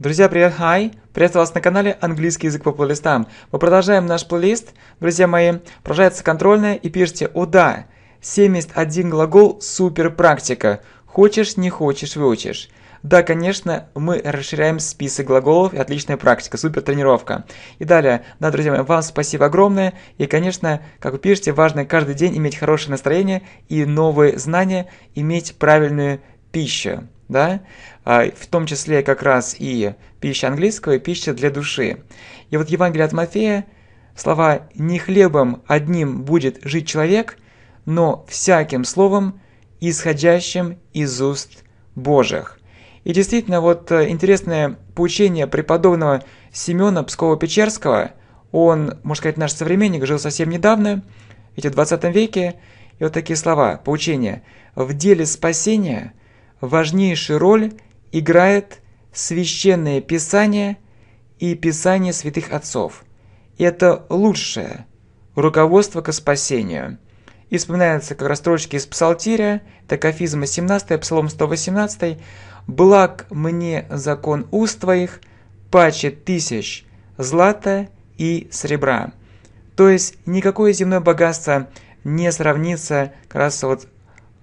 Друзья, привет, хай! Приветствую вас на канале «Английский язык по плейлистам». Мы продолжаем наш плейлист. Друзья мои, продолжается контрольная и пишите «О да!» 71 глагол «Супер практика». Хочешь, не хочешь, выучишь. Да, конечно, мы расширяем список глаголов, и отличная практика, супер тренировка. И далее, да, друзья мои, вам спасибо огромное, и, конечно, как вы пишете, важно каждый день иметь хорошее настроение и новые знания, иметь правильную пищу, да? А, в том числе как раз и пища английского, и пища для души. И вот Евангелие от Матфея, слова «не хлебом одним будет жить человек», но всяким словом, исходящим из уст Божьих. И действительно, вот э, интересное поучение преподобного Семена псково печерского он, можно сказать, наш современник, жил совсем недавно, ведь в 20 веке, и вот такие слова, поучение. «В деле спасения важнейшую роль играет священное писание и писание святых отцов. И это лучшее руководство к спасению. И вспоминаются как раз строчки из Псалтиря, так афизма 17, Псалом 118. «Благ мне закон уст твоих, паче тысяч злата и сребра». То есть никакое земное богатство не сравнится как раз вот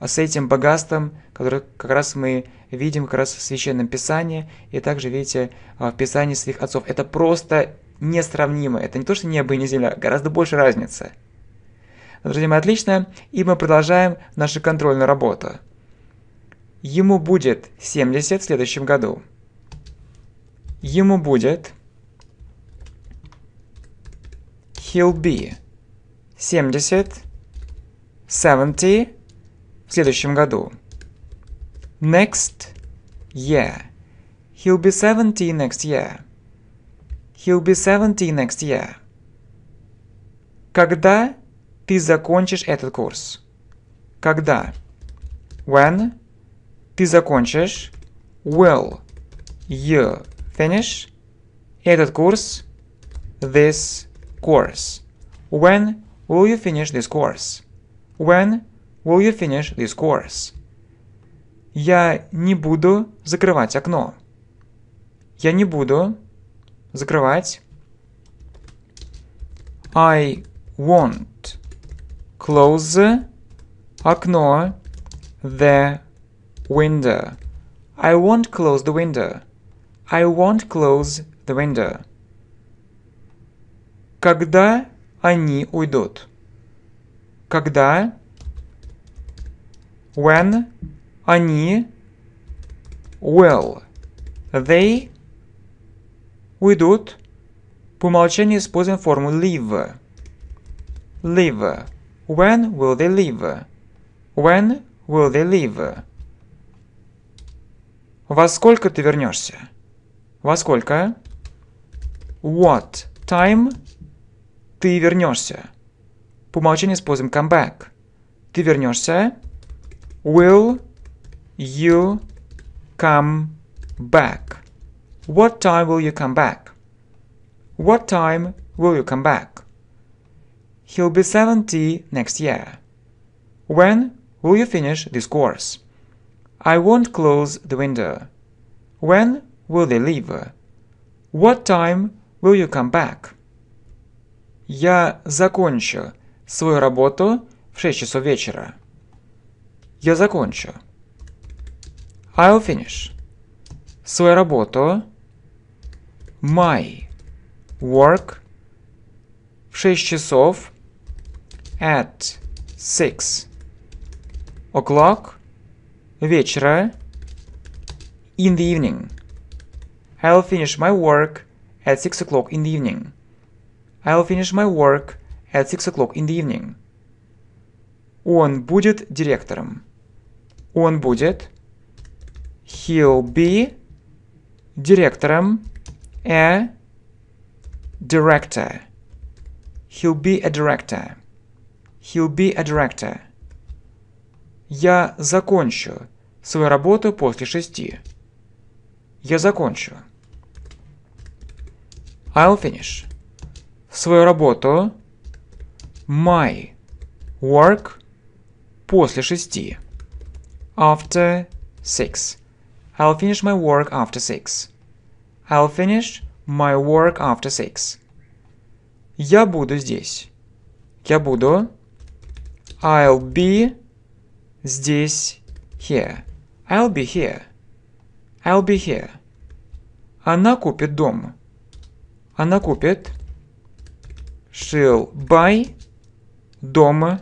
а с этим богатством, которое как раз мы видим как раз в Священном Писании, и также видите а, в Писании своих отцов. Это просто несравнимо. Это не то, что небо и не земля, гораздо больше разница. Друзья мои, отлично, и мы продолжаем нашу контрольную работу. Ему будет 70 в следующем году. Ему будет... He'll be 70, 70 в следующем году. Next year. He'll be 70 next year. He'll be 70 next year. Когда ты закончишь этот курс? Когда? When ты закончишь? Will you finish этот курс? This course. When will you finish this course? When Will you finish this course? Я не буду закрывать окно. Я не буду закрывать. I won't close окно the window. I won't close the window. I won't close the window. Когда они уйдут? Когда when, они, will, they, уйдут. По умолчанию используем форму leave. Leave. When will they leave? When will they leave? Во сколько ты вернешься? Во сколько? What time ты вернешься? По умолчанию используем come back. Ты вернешься? Will you come back? What time will you come back? What time will you come back? He'll be 70 next year. When will you finish this course? I won't close the window. When will they leave? What time will you come back? Я закончу свою работу в 6 часов вечера. Я закончу. I'll finish. Свою работу. My work в 6 часов at 6 o'clock вечера in the evening. I'll finish my work at 6 o'clock in the evening. I'll finish my work at 6 o'clock in the evening. Он будет директором он будет he'll be директором a director. He'll be a director. He'll be a director. Я закончу свою работу после шести. Я закончу. I'll finish. Свою работу. My work после шести. after 6. I'll finish my work after 6. I'll finish my work after 6. Я буду здесь. Я буду. I'll be здесь here. I'll be here. I'll be here. Она купит дом. Она купит. She'll buy дом.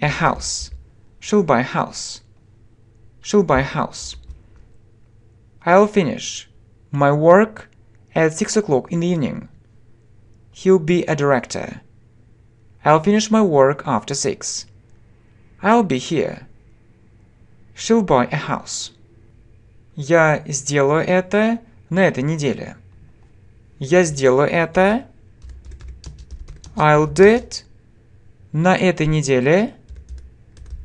A house. She'll buy a house. She'll buy a house. I'll finish my work at 6 o'clock in the evening. He'll be a director. I'll finish my work after 6. I'll be here. She'll buy a house. Я сделаю это на этой неделе. Я сделаю это. I'll do it на этой неделе.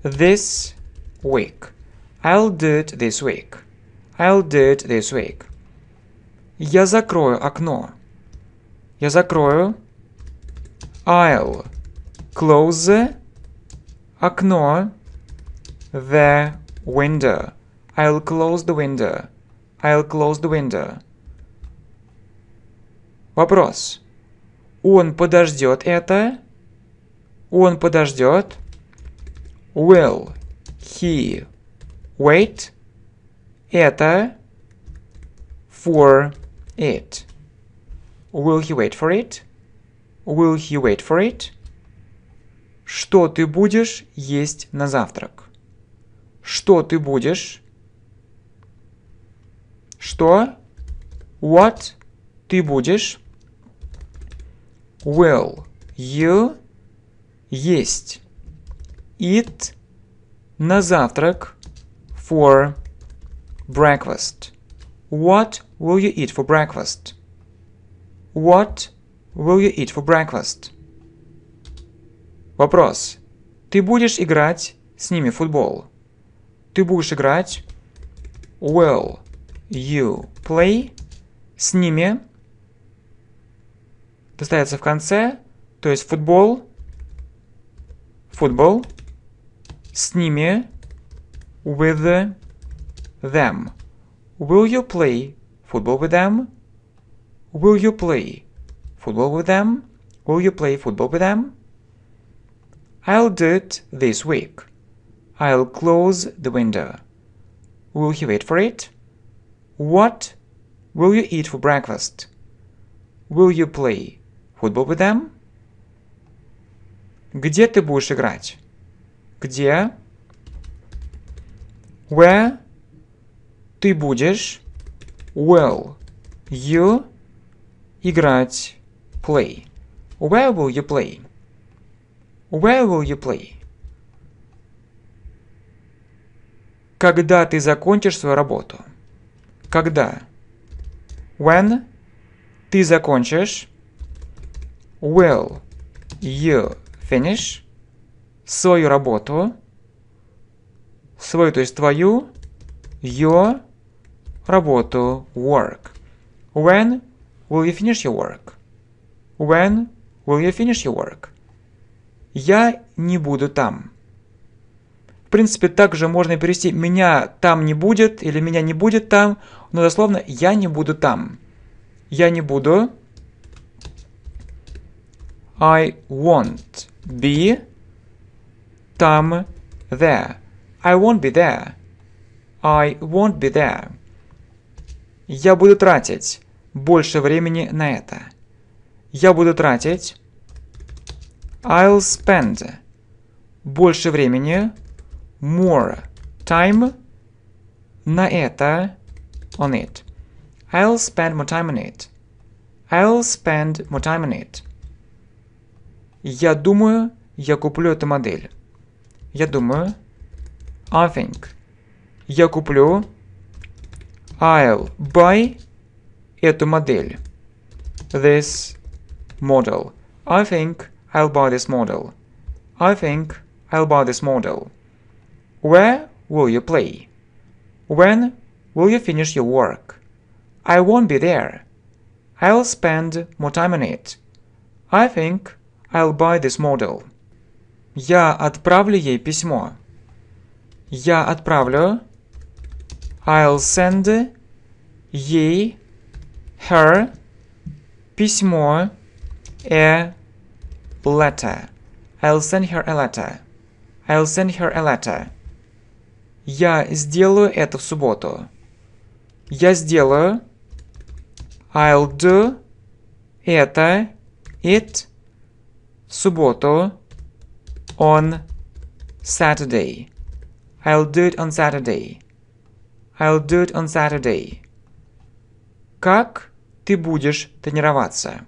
This week. I'll do it this week. I'll do it this week. Я закрою окно. Я закрою. I'll close окно. The window. I'll close the window. I'll close the window. Вопрос. Он подождет это? Он подождет? Will he wait это for it. Will he wait for it? Will he wait for it? Что ты будешь есть на завтрак? Что ты будешь? Что? What ты будешь? Will you есть? Eat на завтрак – for breakfast? What will you eat for breakfast? What will you eat for breakfast? Вопрос. Ты будешь играть с ними в футбол? Ты будешь играть will you play с ними? Достается в конце, то есть футбол, футбол, с ними with them? Will you play football with them? Will you play football with them? Will you play football with them? I'll do it this week. I'll close the window. Will you wait for it? What will you eat for breakfast? Will you play football with them? Где ты будешь играть? Где Where ты будешь will you играть play. Where will you play? Where will you play? Когда ты закончишь свою работу? Когда? When ты закончишь? Will you finish свою работу? свою, то есть твою, your работу, work. When will you finish your work? When will you finish your work? Я не буду там. В принципе, также можно перевести «меня там не будет» или «меня не будет там», но дословно «я не буду там». Я не буду. I won't be там there. I won't be there. I won't be there. Я буду тратить больше времени на это. Я буду тратить I'll spend больше времени more time на это on it. I'll spend more time on it. I'll spend more time on it. Я думаю, я куплю эту модель. Я думаю, I think. Я куплю I'll buy эту модель. This model. I think I'll buy this model. I think I'll buy this model. Where will you play? When will you finish your work? I won't be there. I'll spend more time on it. I think I'll buy this model. Я отправлю ей письмо. Я отправлю. I'll send ей her письмо a letter. I'll send her a letter. I'll send her a letter. Я сделаю это в субботу. Я сделаю. I'll do это it в субботу on Saturday. I'll do it on Saturday. I'll do it on Saturday. Как ты будешь тренироваться?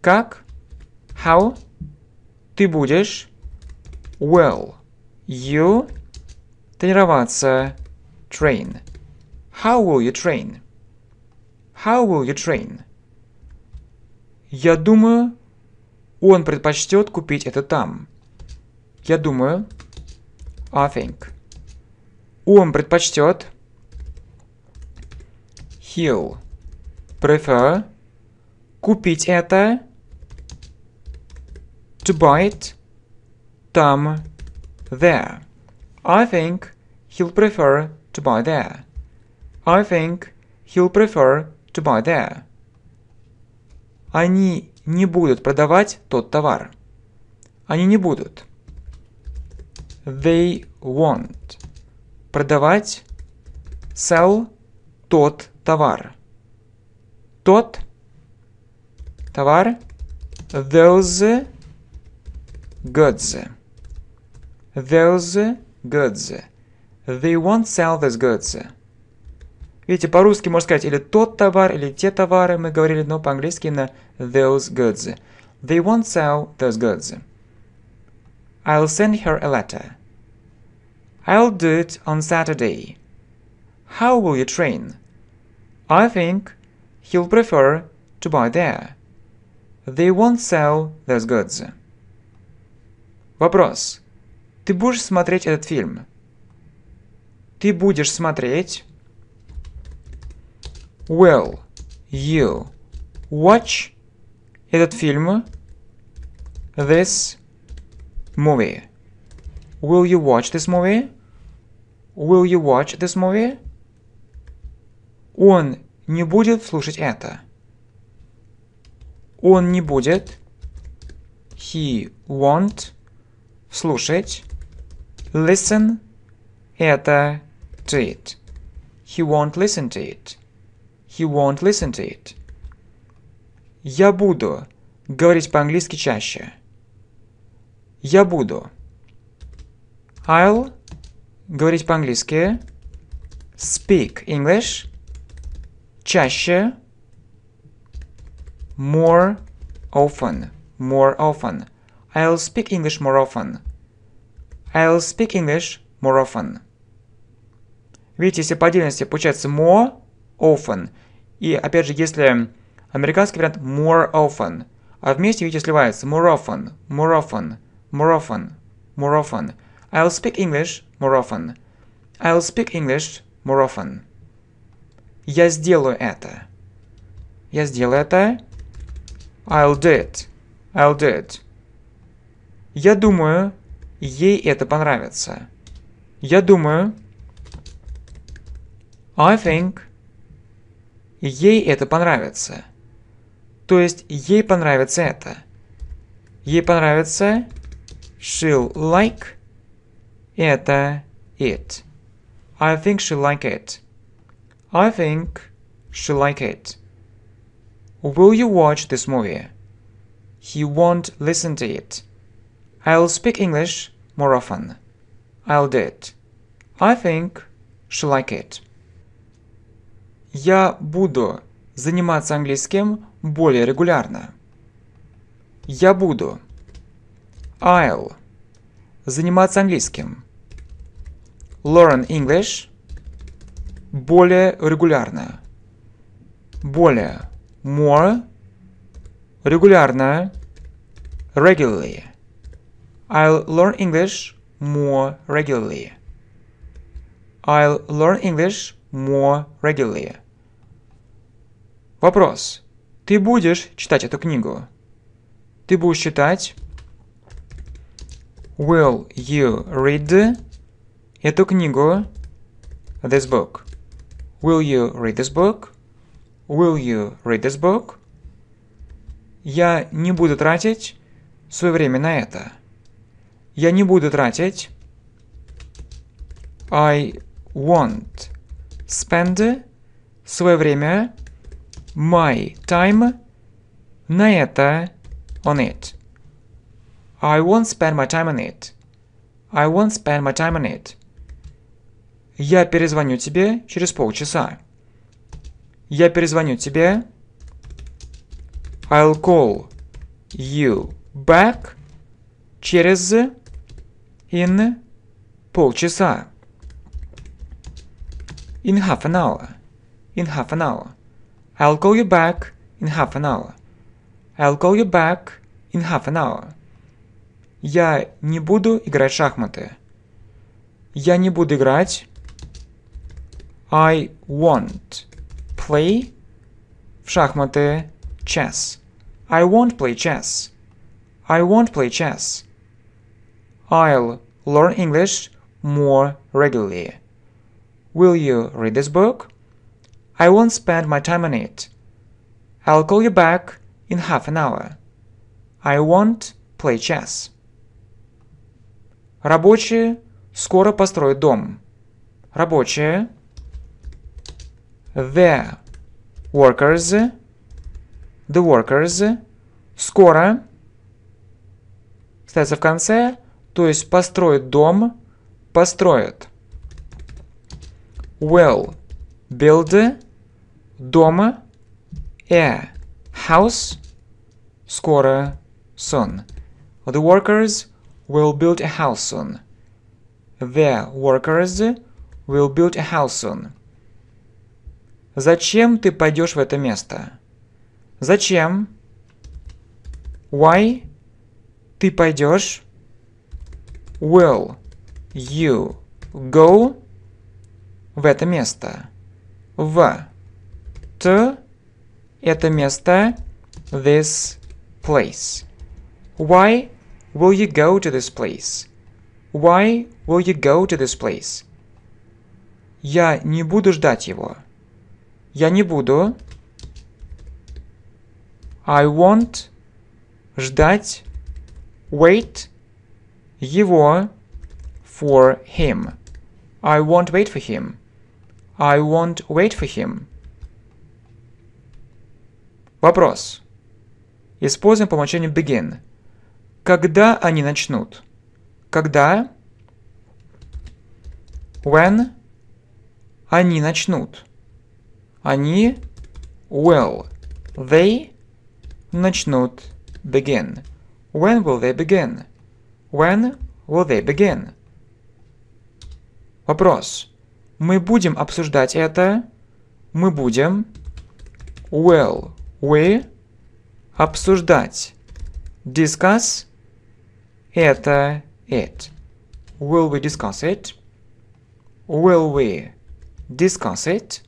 Как? How? Ты будешь? Well. You? Тренироваться. Train. How will you train? How will you train? Я думаю, он предпочтет купить это там. Я думаю, I think он предпочтет he'll prefer купить это to buy it там there. I think he'll prefer to buy there. I think he'll prefer to buy there. Они не будут продавать тот товар. Они не будут. They won't продавать sell тот товар. Тот товар those goods. Those goods. They won't sell those goods. Видите, по-русски можно сказать или тот товар, или те товары, мы говорили, но по-английски на those goods. They won't sell those goods. I'll send her a letter. I'll do it on Saturday. How will you train? I think he'll prefer to buy there. They won't sell those goods. Вопрос. Ты будешь смотреть этот фильм? Ты будешь смотреть? Will you watch этот фильм? This movie. Will you watch this movie? Will you watch this movie? Он не будет слушать это. Он не будет. He won't слушать. Listen это to it. He won't listen to it. He won't listen to it. Я буду говорить по-английски чаще. Я буду. I'll говорить по-английски. Speak English. Чаще. More often. More often. I'll speak English more often. I'll speak English more often. Видите, если по отдельности получается more often. И опять же, если американский вариант more often, а вместе, видите, сливается more often, more often, more often, more often. I'll speak English more often. I'll speak English more often. Я сделаю это. Я сделаю это. I'll do it. I'll do it. Я думаю, ей это понравится. Я думаю. I think. Ей это понравится. То есть ей понравится это. Ей понравится. She'll like это it. I think she like it. I think she like it. Will you watch this movie? He won't listen to it. I'll speak English more often. I'll do it. I think she like it. Я буду заниматься английским более регулярно. Я буду. I'll заниматься английским learn English более регулярное. Более more регулярное regularly. I'll learn English more regularly. I'll learn English more regularly. Вопрос. Ты будешь читать эту книгу? Ты будешь читать? Will you read Эту книгу, this book. Will you read this book? Will you read this book? Я не буду тратить свое время на это. Я не буду тратить. I won't spend свое время my time на это on it. I won't spend my time on it. I won't spend my time on it. Я перезвоню тебе через полчаса. Я перезвоню тебе. I'll call you back через in полчаса. In half an hour. In half an hour. I'll call you back in half an hour. I'll call you back in half an hour. Я не буду играть в шахматы. Я не буду играть I won't play в шахматы chess. I won't play chess. I won't play chess. I'll learn English more regularly. Will you read this book? I won't spend my time on it. I'll call you back in half an hour. I won't play chess. Рабочие скоро построят дом. Рабочие the workers, the workers, скоро, ставится в конце, то есть построит дом, построит. Will build дома a house скоро soon. The workers will build a house soon. The workers will build a house soon. Зачем ты пойдешь в это место? Зачем? Why ты пойдешь? Will you go в это место? В to это место this place. Why will you go to this place? Why will you go to this place? Я не буду ждать его. Я не буду. I won't ждать wait его for him. I won't wait for him. I won't wait for him. Вопрос. Используем по умолчанию begin. Когда они начнут? Когда? When? Они начнут. Они will. They начнут begin. When will they begin? When will they begin? Вопрос. Мы будем обсуждать это. Мы будем will we обсуждать. Discuss это it. Will we discuss it? Will we discuss it?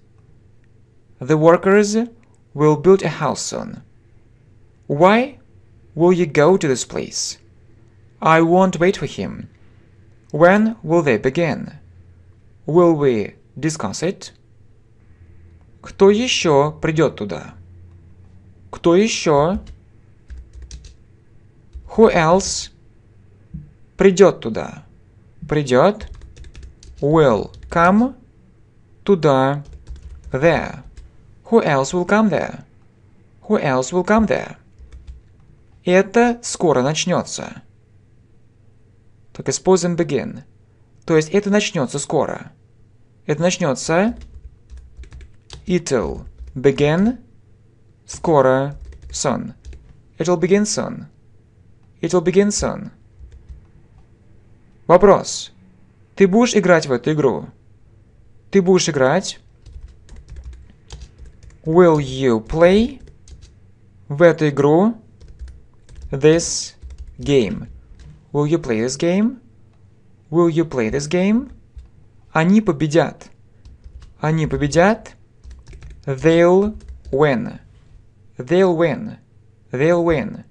the workers will build a house soon. Why will you go to this place? I won't wait for him. When will they begin? Will we discuss it? Кто еще придет туда? Кто еще? Who else придет туда? Придет. Will come туда. There. Who else will come there? Who else will come there? Это скоро начнется. Так используем begin. То есть это начнется скоро. Это начнется it'll begin скоро soon. It'll begin soon. It'll begin soon. Вопрос. Ты будешь играть в эту игру? Ты будешь играть? Will you play в эту игру this game? Will you play this game? Will you play this game? Они победят. Они победят. They'll win. They'll win. They'll win.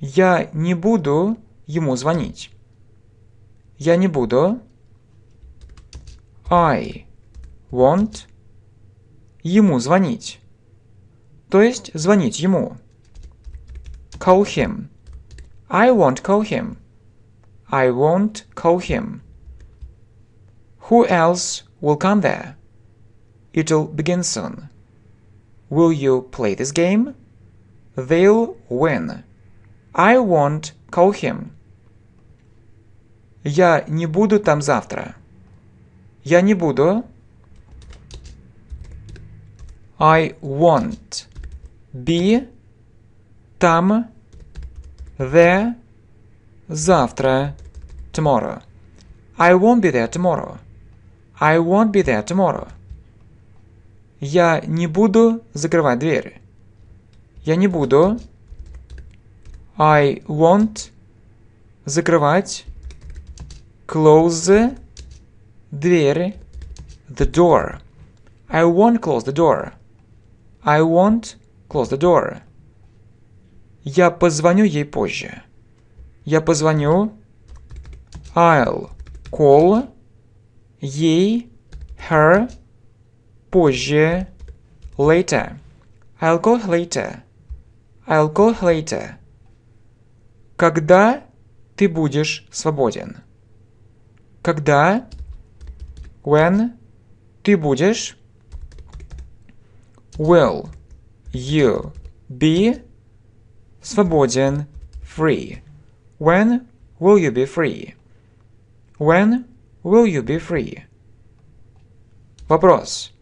Я не буду ему звонить. Я не буду. I won't ему звонить. То есть звонить ему. Call him. I won't call him. I won't call him. Who else will come there? It'll begin soon. Will you play this game? They'll win. I won't call him. Я не буду там завтра. Я не буду I want. Be. Там. There. Завтра. Tomorrow. I won't be there tomorrow. I won't be there tomorrow. Я не буду закрывать двери. Я не буду. I won't закрывать close дверь the door. I won't close the door. I won't close the door. Я позвоню ей позже. Я позвоню. I'll call ей her позже later. I'll call later. I'll call later. Когда ты будешь свободен? Когда when ты будешь Will you be свободен, free? When will you be free? When will you be free? Вопрос.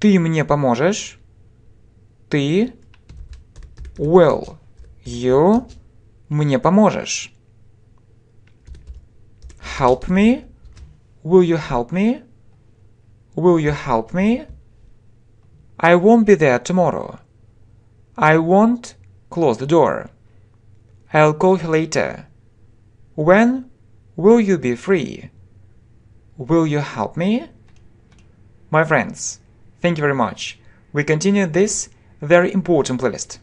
Ты мне поможешь? Ты will you мне поможешь? Help me? Will you help me? Will you help me? I won't be there tomorrow. I won't close the door. I'll call you later. When will you be free? Will you help me? My friends, thank you very much. We continue this very important playlist.